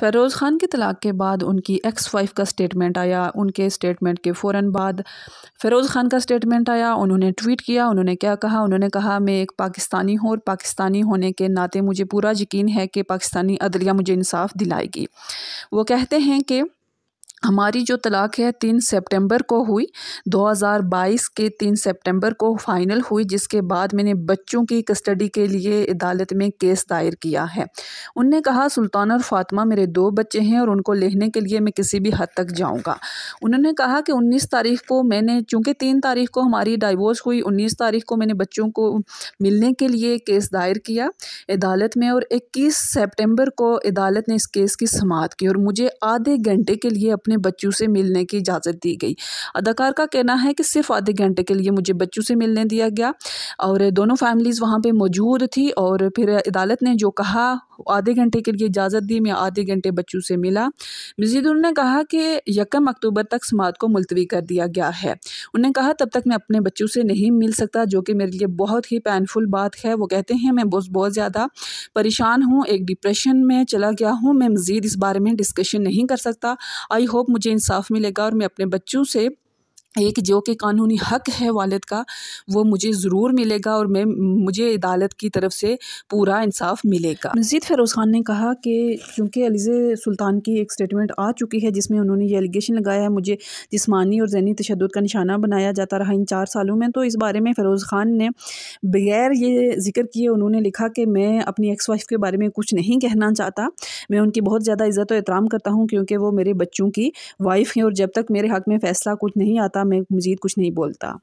फ़रोज़ ख़ान की तलाक़ के बाद उनकी एक्स वाइफ का स्टेटमेंट आया उनके स्टेटमेंट के फ़ौर बाद फ़रोज़ ख़ान का स्टेटमेंट आया उन्होंने ट्वीट किया उन्होंने क्या कहा उन्होंने कहा मैं एक पाकिस्तानी हूँ और पाकिस्तानी होने के नाते मुझे पूरा यकीन है कि पाकिस्तानी अदलिया मुझे इंसाफ दिलाएगी वो कहते हैं कि हमारी जो तलाक है तीन सितंबर को हुई 2022 के तीन सितंबर को फ़ाइनल हुई जिसके बाद मैंने बच्चों की कस्टडी के लिए अदालत में केस दायर किया है उनने कहा सुल्तान और फातिमा मेरे दो बच्चे हैं और उनको लेने के लिए मैं किसी भी हद तक जाऊंगा उन्होंने कहा कि 19 तारीख को मैंने चूँकि तीन तारीख को हमारी डाइवोर्स हुई उन्नीस तारीख को मैंने बच्चों को मिलने के लिए केस दायर किया अदालत में और इक्कीस सेप्टेम्बर को अदालत ने इस केस की समात की और मुझे आधे घंटे के लिए अपने अपने बच्चों से मिलने की इजाज़त दी गई अदाकार का कहना है कि सिर्फ आधे घंटे के लिए मुझे बच्चों से मिलने दिया गया और दोनों फैमिलीज़ वहाँ पर मौजूद थी और फिर अदालत ने जो कहा आधे घंटे के लिए इजाज़त दी मैं आधे घंटे बच्चों से मिला मजीद उन्होंने कहा कि यकम अक्टूबर तक समात को मुलतवी कर दिया गया है उन्होंने कहा तब तक मैं अपने बच्चों से नहीं मिल सकता जो कि मेरे लिए बहुत ही पैनफुल बात है वो कहते हैं मैं बहुत बहुत ज़्यादा परेशान हूँ एक डिप्रेशन में चला गया हूँ मैं मज़ीद इस बारे में डिस्कशन नहीं कर सकता आई होप मुझे इंसाफ मिलेगा और मैं अपने बच्चों से एक जो कि कानूनी हक है वालद का वो मुझे ज़रूर मिलेगा और मैं मुझे अदालत की तरफ से पूरा इंसाफ मिलेगा मजीद फ़िरोज़ ख़ान ने कहा कि चूँकि अलीज़ सुल्तान की एक स्टेटमेंट आ चुकी है जिसमें उन्होंने ये एलिगेशन लगाया है मुझे जिसमानी और जहनी तशद का निशाना बनाया जाता रहा इन चार सालों में तो इस बारे में फ़िरोज़ ख़ान ने बगैर ये जिक्र किए उन्होंने लिखा कि मैं अपनी एक्स वाइफ के बारे में कुछ नहीं कहना चाहता मैं उनकी बहुत ज़्यादा इज़्ज़त और एहतराम करता हूँ क्योंकि वो मेरे बच्चों की वाइफ़ हैं और जब तक मेरे हक़ में फ़ैसला कुछ नहीं आता में मजीद कुछ नहीं बोलता